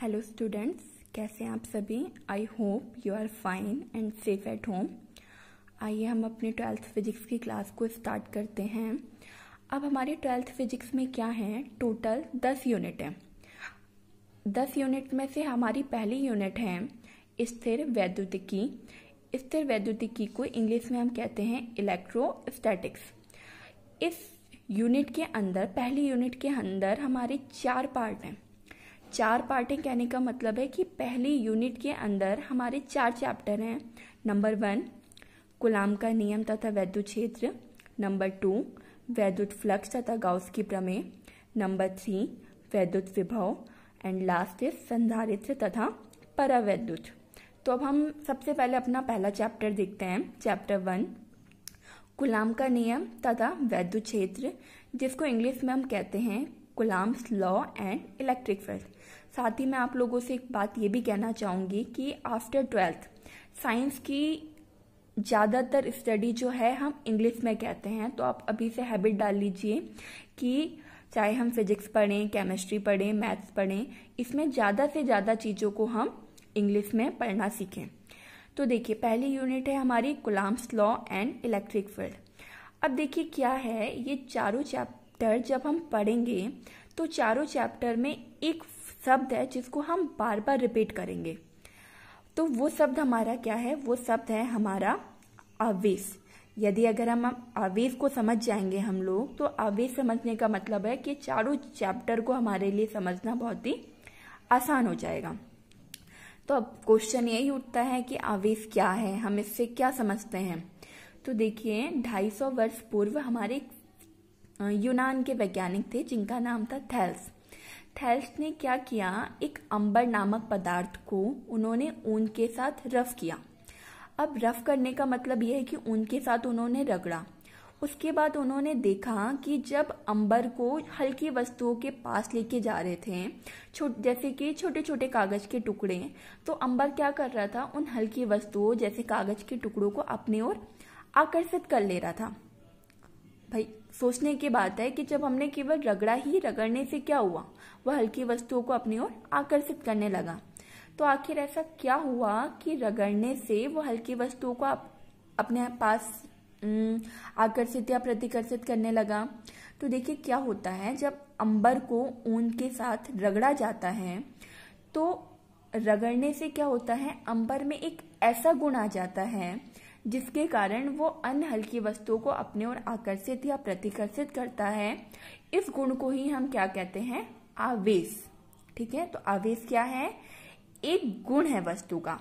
Hello students कैसे हैं आप सभी I hope you are fine and safe at home आइए हम अपने ट्वेल्थ फिजिक्स की क्लास को स्टार्ट करते हैं अब हमारे ट्वेल्थ फिजिक्स में क्या है टोटल दस यूनिट है दस यूनिट में से हमारी पहली यूनिट है स्थिर वैद्युतिकी स्थिर वैद्युतिकी को इंग्लिश में हम कहते हैं इलेक्ट्रो इस यूनिट के अंदर पहली यूनिट के अंदर हमारे चार पार्ट हैं चार पार्टें कहने का मतलब है कि पहली यूनिट के अंदर हमारे चार चैप्टर हैं नंबर वन गुलाम का नियम तथा वैद्युत क्षेत्र नंबर टू वैद्युत फ्लक्स तथा गाउस की प्रमेय नंबर थ्री वैद्युत विभव एंड लास्ट इज संधारित्र तथा परावैद्युत तो अब हम सबसे पहले अपना पहला चैप्टर देखते हैं चैप्टर वन गुलाम का नियम तथा वैद्युत क्षेत्र जिसको इंग्लिश में हम कहते हैं Coulomb's law and electric field साथ ही मैं आप लोगों से एक बात ये भी कहना चाहूँगी कि आफ्टर ट्वेल्थ साइंस की ज़्यादातर स्टडी जो है हम इंग्लिश में कहते हैं तो आप अभी से हैबिट डाल लीजिए कि चाहे हम फिजिक्स पढ़ें केमिस्ट्री पढ़ें मैथ्स पढ़ें इसमें ज़्यादा से ज़्यादा चीज़ों को हम इंग्लिश में पढ़ना सीखें तो देखिए पहली यूनिट है हमारी Coulomb's law and electric field अब देखिए क्या है ये चारों चैप्टर जब हम पढ़ेंगे तो चारों चैप्टर में एक शब्द है जिसको हम बार बार रिपीट करेंगे तो वो शब्द हमारा क्या है वो शब्द है हमारा आवेश यदि अगर हम आवेश को समझ जाएंगे हम लोग तो आवेश समझने का मतलब है कि चारों चैप्टर को हमारे लिए समझना बहुत ही आसान हो जाएगा तो अब क्वेश्चन यही उठता है कि आवेश क्या है हम इससे क्या समझते हैं तो देखिए 250 वर्ष पूर्व हमारे यूनान के वैज्ञानिक थे जिनका नाम था थैल्स थेल्स ने क्या किया एक अंबर नामक पदार्थ को उन्होंने ऊन के साथ रफ किया अब रफ करने का मतलब यह है कि ऊन के साथ उन्होंने रगड़ा उसके बाद उन्होंने देखा कि जब अंबर को हल्की वस्तुओं के पास लेके जा रहे थे जैसे कि छोटे छोटे कागज के टुकड़े तो अंबर क्या कर रहा था उन हल्की वस्तुओं जैसे कागज के टुकड़ों को अपने ओर आकर्षित कर ले रहा था भाई सोचने की बात है कि जब हमने केवल रगड़ा ही रगड़ने से क्या हुआ वह हल्की वस्तुओं को अपनी ओर आकर्षित करने लगा तो आखिर ऐसा क्या हुआ कि रगड़ने से वह हल्की वस्तुओं को आप अपने पास आकर्षित या प्रतिकर्षित करने लगा तो देखिए क्या होता है जब अंबर को ऊन के साथ रगड़ा जाता है तो रगड़ने से क्या होता है अंबर में एक ऐसा गुण आ जाता है जिसके कारण वो अन्य हल्की वस्तुओं को अपने ओर आकर्षित या प्रतिकर्षित करता है इस गुण को ही हम क्या कहते हैं आवेश ठीक है तो आवेश क्या है एक गुण है वस्तु का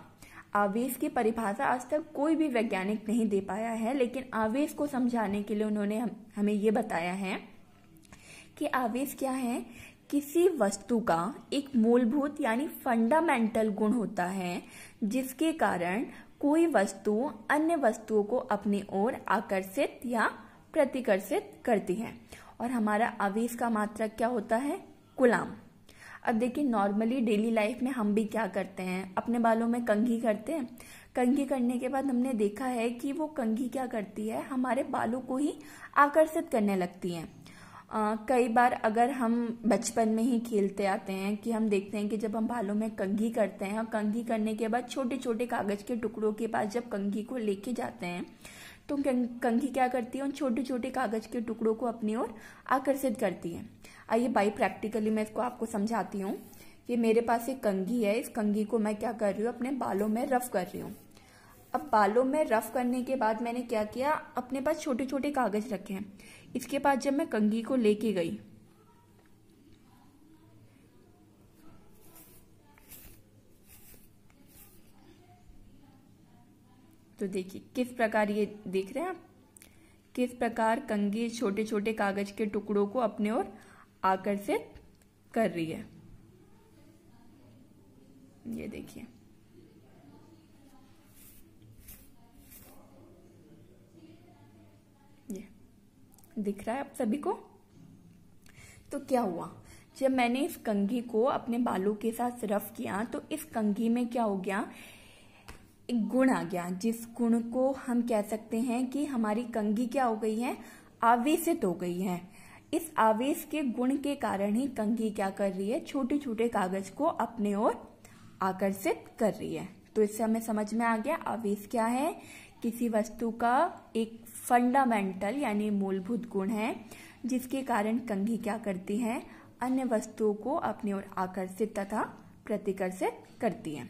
आवेश की परिभाषा आज तक कोई भी वैज्ञानिक नहीं दे पाया है लेकिन आवेश को समझाने के लिए उन्होंने हम, हमें ये बताया है कि आवेश क्या है किसी वस्तु का एक मूलभूत यानी फंडामेंटल गुण होता है जिसके कारण कोई वस्तु अन्य वस्तुओं को अपनी ओर आकर्षित या प्रतिकर्षित करती है और हमारा आवेश का मात्रक क्या होता है गुलाम अब देखिए नॉर्मली डेली लाइफ में हम भी क्या करते हैं अपने बालों में कंघी करते हैं कंघी करने के बाद हमने देखा है कि वो कंघी क्या करती है हमारे बालों को ही आकर्षित करने लगती है कई बार अगर हम बचपन में ही खेलते आते हैं कि हम देखते हैं कि जब हम बालों में कंघी करते हैं और कंघी करने के बाद छोटे छोटे कागज के टुकड़ों के पास जब कंघी को लेके जाते हैं तो कंघी क्या करती है उन छोटे छोटे कागज के टुकड़ों को अपनी ओर आकर्षित करती है आइए बाई प्रैक्टिकली मैं इसको आपको समझाती हूँ ये मेरे पास एक कंघी है इस कंघी को मैं क्या कर रही हूँ अपने बालों में रफ कर रही हूँ अब बालों में रफ करने के बाद मैंने क्या किया अपने पास छोटे छोटे कागज रखे हैं इसके बाद जब मैं कंगी को लेके गई तो देखिए किस प्रकार ये देख रहे हैं आप किस प्रकार कंगी छोटे छोटे कागज के टुकड़ों को अपने ओर आकर्षित कर रही है ये देखिए दिख रहा है आप सभी को तो क्या हुआ जब मैंने इस कंघी को अपने बालों के साथ रफ किया तो इस कंघी में क्या हो गया एक गुण आ गया जिस गुण को हम कह सकते हैं कि हमारी कंघी क्या हो गई है आवेशित हो गई है इस आवेश के गुण के कारण ही कंघी क्या कर रही है छोटे छोटे कागज को अपने ओर आकर्षित कर रही है तो इससे हमें समझ में आ गया आवेश क्या है किसी वस्तु का एक फंडामेंटल यानी मूलभूत गुण है जिसके कारण कंघी क्या करती है अन्य वस्तुओं को अपनी ओर आकर्षित तथा प्रतिकर्षित करती है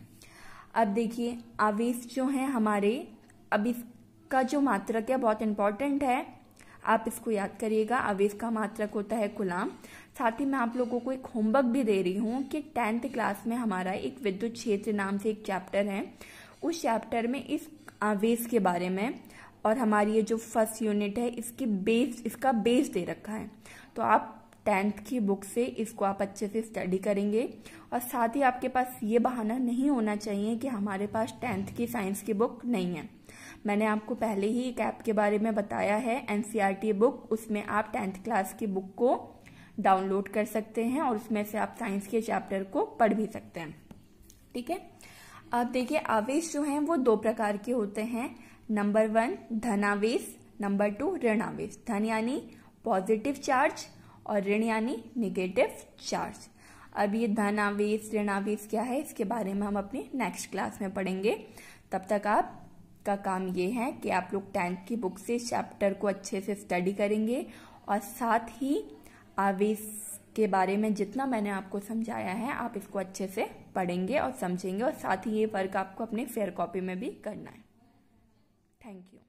अब देखिए आवेश जो है हमारे अब इसका जो मात्रक है बहुत इंपॉर्टेंट है आप इसको याद करिएगा आवेश का मात्रक होता है गुलाम साथ ही मैं आप लोगों को एक होमवर्क भी दे रही हूँ कि टेंथ क्लास में हमारा एक विद्युत क्षेत्र नाम से एक चैप्टर है उस चैप्टर में इस आवेश के बारे में और हमारी ये जो फर्स्ट यूनिट है इसकी बेस इसका बेस दे रखा है तो आप टेंथ की बुक से इसको आप अच्छे से स्टडी करेंगे और साथ ही आपके पास ये बहाना नहीं होना चाहिए कि हमारे पास टेंथ की साइंस की बुक नहीं है मैंने आपको पहले ही एक ऐप के बारे में बताया है एन e बुक उसमें आप टेंथ क्लास की बुक को डाउनलोड कर सकते हैं और उसमें से आप साइंस के चैप्टर को पढ़ भी सकते हैं ठीक है अब देखिए आवेश जो हैं वो दो प्रकार के होते हैं नंबर वन धनावेश नंबर टू ऋणावेश धन यानी पॉजिटिव चार्ज और ऋण यानी निगेटिव चार्ज अब ये धनावेश ऋणावेश क्या है इसके बारे में हम अपने नेक्स्ट क्लास में पढ़ेंगे तब तक आप का काम ये है कि आप लोग टेंथ की बुक से चैप्टर को अच्छे से स्टडी करेंगे और साथ ही आवेश के बारे में जितना मैंने आपको समझाया है आप इसको अच्छे से पढ़ेंगे और समझेंगे और साथ ही ये वर्क आपको अपने फेयर कॉपी में भी करना है Thank you.